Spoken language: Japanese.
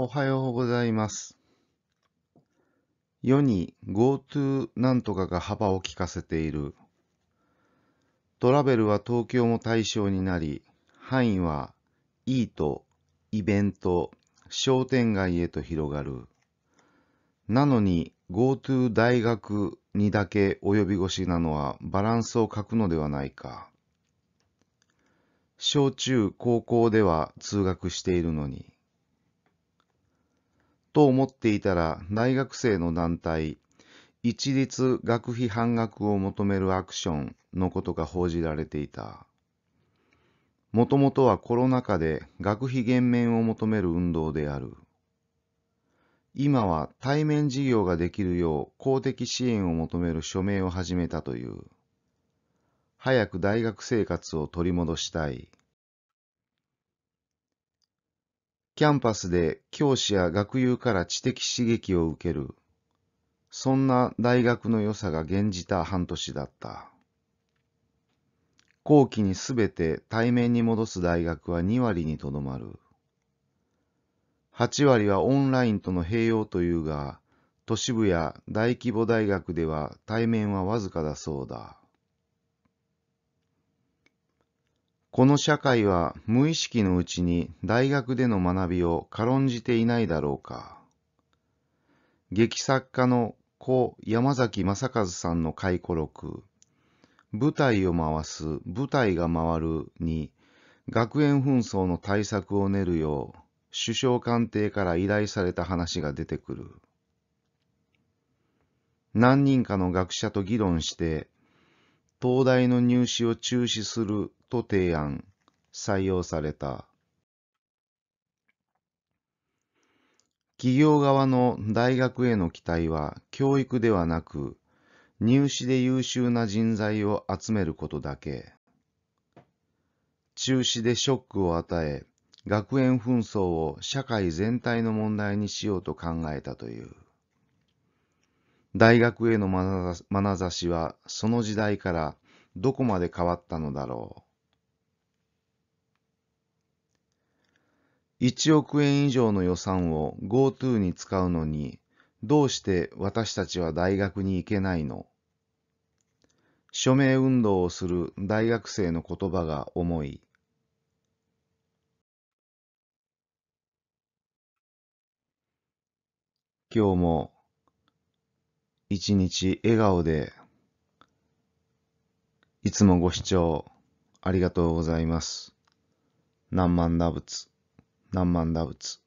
おはようございます。世に GoTo なんとかが幅を利かせている。トラベルは東京も対象になり、範囲はイート、イベント、商店街へと広がる。なのに GoTo 大学にだけ及び腰なのはバランスを欠くのではないか。小中高校では通学しているのに。と思っていたら、大学生の団体、一律学費半額を求めるアクションのことが報じられていた。もともとはコロナ禍で学費減免を求める運動である。今は対面事業ができるよう公的支援を求める署名を始めたという。早く大学生活を取り戻したい。キャンパスで教師や学友から知的刺激を受ける。そんな大学の良さが現じた半年だった。後期にすべて対面に戻す大学は2割にとどまる。8割はオンラインとの併用というが、都市部や大規模大学では対面はわずかだそうだ。この社会は無意識のうちに大学での学びを軽んじていないだろうか。劇作家の故山崎正和さんの回顧録、舞台を回す、舞台が回るに、学園紛争の対策を練るよう、首相官邸から依頼された話が出てくる。何人かの学者と議論して、東大の入試を中止すると提案、採用された。企業側の大学への期待は教育ではなく、入試で優秀な人材を集めることだけ。中止でショックを与え、学園紛争を社会全体の問題にしようと考えたという。大学へのまなざしはその時代からどこまで変わったのだろう。1億円以上の予算を GoTo に使うのに、どうして私たちは大学に行けないの署名運動をする大学生の言葉が重い。今日も一日笑顔で、いつもご視聴ありがとうございます。何万打物、何万打物。